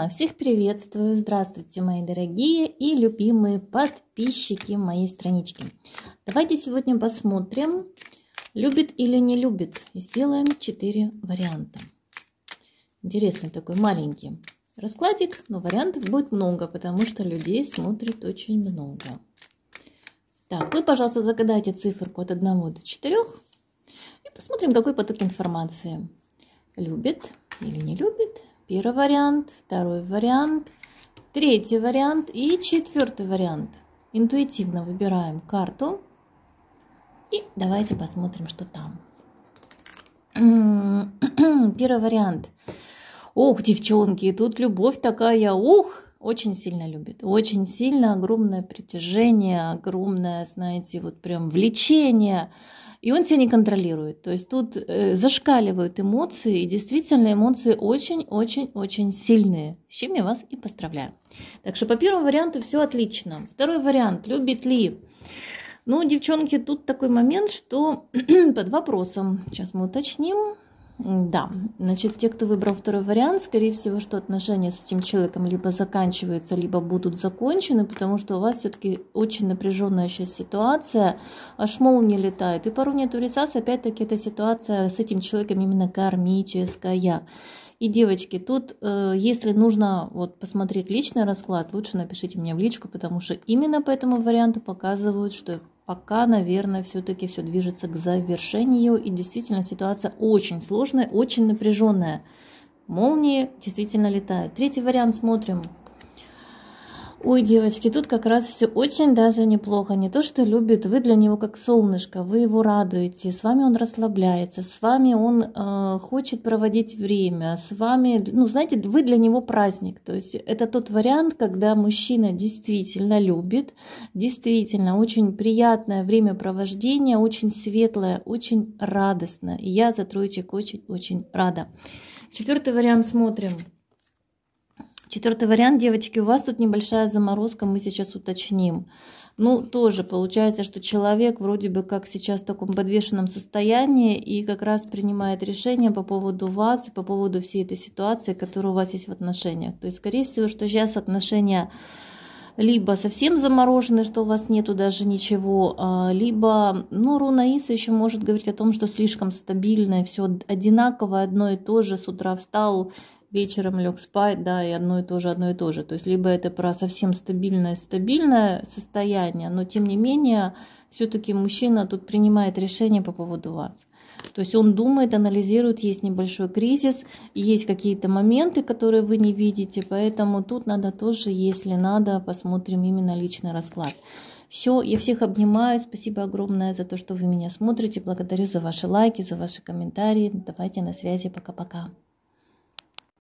А, всех приветствую! Здравствуйте, мои дорогие и любимые подписчики моей странички. Давайте сегодня посмотрим, любит или не любит. И сделаем 4 варианта. Интересный такой маленький раскладик, но вариантов будет много, потому что людей смотрит очень много. Так, вы, пожалуйста, загадайте циферку от 1 до 4 и посмотрим, какой поток информации любит или не любит, Первый вариант, второй вариант, третий вариант и четвертый вариант. Интуитивно выбираем карту. И давайте посмотрим, что там. Первый вариант. Ох, девчонки, тут любовь такая, ух, очень сильно любит. Очень сильно огромное притяжение, огромное, знаете, вот прям влечение. И он себя не контролирует. То есть тут э, зашкаливают эмоции, и действительно эмоции очень-очень-очень сильные, с чем я вас и поздравляю. Так что по первому варианту все отлично. Второй вариант, любит ли? Ну, девчонки, тут такой момент, что под вопросом. Сейчас мы уточним. Да, значит, те, кто выбрал второй вариант, скорее всего, что отношения с этим человеком либо заканчиваются, либо будут закончены, потому что у вас все-таки очень напряженная сейчас ситуация, аж мол не летает. И пару уровню Турисас, опять-таки, эта ситуация с этим человеком именно кармическая. И, девочки, тут, э, если нужно вот, посмотреть личный расклад, лучше напишите мне в личку, потому что именно по этому варианту показывают, что пока, наверное, все-таки все движется к завершению, и действительно ситуация очень сложная, очень напряженная. Молнии действительно летают. Третий вариант смотрим. Ой, девочки, тут как раз все очень даже неплохо. Не то, что любит, вы для него как солнышко, вы его радуете, с вами он расслабляется, с вами он э, хочет проводить время, с вами, ну, знаете, вы для него праздник. То есть это тот вариант, когда мужчина действительно любит, действительно очень приятное времяпровождение, очень светлое, очень радостное. И я за троечек очень-очень рада. Четвертый вариант смотрим. Четвертый вариант, девочки, у вас тут небольшая заморозка, мы сейчас уточним. Ну, тоже получается, что человек вроде бы как сейчас в таком подвешенном состоянии и как раз принимает решение по поводу вас и по поводу всей этой ситуации, которая у вас есть в отношениях. То есть, скорее всего, что сейчас отношения либо совсем заморожены, что у вас нету даже ничего, а, либо, ну, руна Иса еще может говорить о том, что слишком стабильное, все одинаково, одно и то же, с утра встал, вечером лег спать, да, и одно и то же, одно и то же. То есть либо это про совсем стабильное, стабильное состояние, но тем не менее все-таки мужчина тут принимает решение по поводу вас. То есть он думает, анализирует, есть небольшой кризис, есть какие-то моменты, которые вы не видите, поэтому тут надо тоже, если надо, посмотрим именно личный расклад. Все, я всех обнимаю, спасибо огромное за то, что вы меня смотрите, благодарю за ваши лайки, за ваши комментарии, давайте на связи, пока-пока.